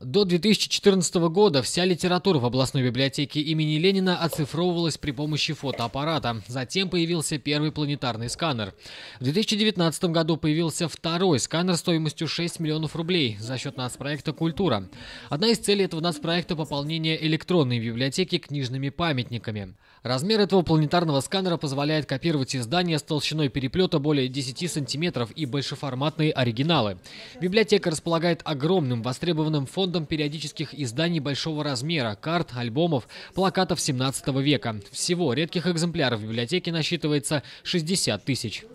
До 2014 года вся литература в областной библиотеке имени Ленина оцифровывалась при помощи фотоаппарата. Затем появился первый планетарный сканер. В 2019 году появился второй сканер стоимостью 6 миллионов рублей за счет нацпроекта «Культура». Одна из целей этого нацпроекта – пополнение электронной библиотеки книжными памятниками. Размер этого планетарного сканера позволяет копировать издания с толщиной переплета более 10 сантиметров и большеформатные оригиналы. Библиотека располагает огромным востребованным фондом фондом периодических изданий большого размера, карт, альбомов, плакатов 17 века. Всего редких экземпляров в библиотеке насчитывается 60 тысяч.